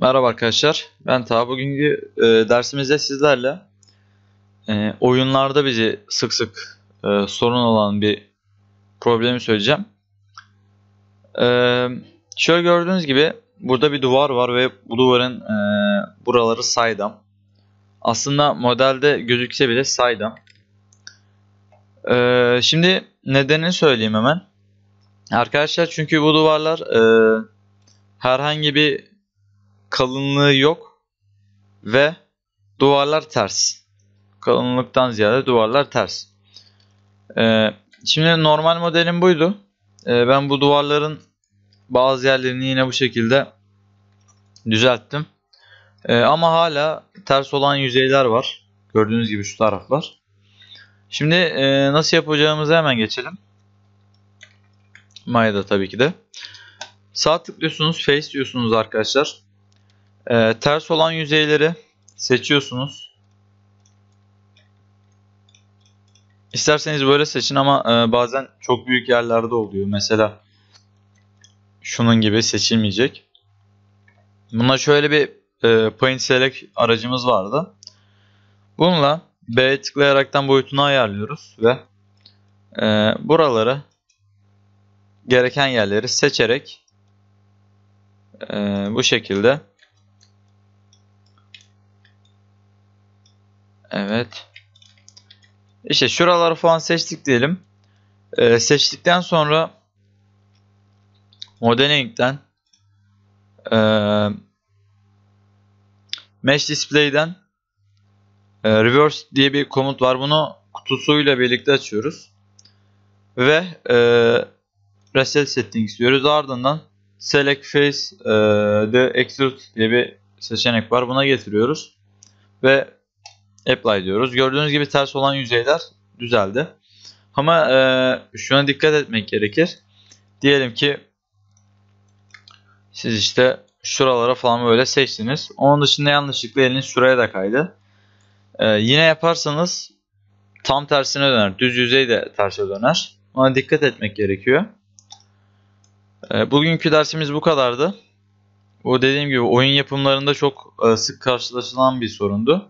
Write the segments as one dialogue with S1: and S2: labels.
S1: Merhaba arkadaşlar, ben Ta. Bugünkü e, dersimizde sizlerle e, oyunlarda bizi sık sık e, sorun olan bir problemi söyleyeceğim. E, şöyle gördüğünüz gibi burada bir duvar var ve bu duvarın e, buraları saydam. Aslında modelde gözükse bile saydam. E, şimdi nedenini söyleyeyim hemen. Arkadaşlar çünkü bu duvarlar e, herhangi bir kalınlığı yok ve duvarlar ters. Kalınlıktan ziyade duvarlar ters. Ee, şimdi normal modelim buydu. Ee, ben bu duvarların bazı yerlerini yine bu şekilde düzelttim. Ee, ama hala ters olan yüzeyler var. Gördüğünüz gibi şu taraflar. Şimdi e, nasıl yapacağımızı hemen geçelim. Maya'da tabii ki de. Sağ tıklıyorsunuz, face diyorsunuz arkadaşlar. Ee, ters olan yüzeyleri seçiyorsunuz. İsterseniz böyle seçin ama e, bazen çok büyük yerlerde oluyor. Mesela şunun gibi seçilmeyecek. Buna şöyle bir e, Point Select aracımız vardı. Bununla B'ye tıklayaraktan boyutunu ayarlıyoruz ve e, buraları gereken yerleri seçerek e, bu şekilde Evet. İşte şuraları falan seçtik diyelim. Ee, seçtikten sonra modeling'den e, mesh display'den e, reverse diye bir komut var. Bunu kutusuyla birlikte açıyoruz. Ve e, ee, reset settings diyoruz. Ardından select face e, the extrude diye bir seçenek var. Buna getiriyoruz. Ve apply diyoruz. Gördüğünüz gibi ters olan yüzeyler düzeldi. Ama e, şuna dikkat etmek gerekir. Diyelim ki siz işte şuralara falan böyle seçtiniz. Onun dışında yanlışlıkla eliniz şuraya da kaydı. E, yine yaparsanız tam tersine döner. Düz yüzey de terse döner. Ona dikkat etmek gerekiyor. E, bugünkü dersimiz bu kadardı. Bu dediğim gibi oyun yapımlarında çok e, sık karşılaşılan bir sorundu.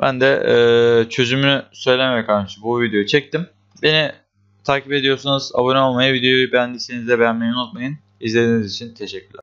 S1: Ben de e, çözümünü söylemeye karşı bu videoyu çektim. Beni takip ediyorsanız abone olmayı, videoyu beğendiyseniz de beğenmeyi unutmayın. İzlediğiniz için teşekkürler.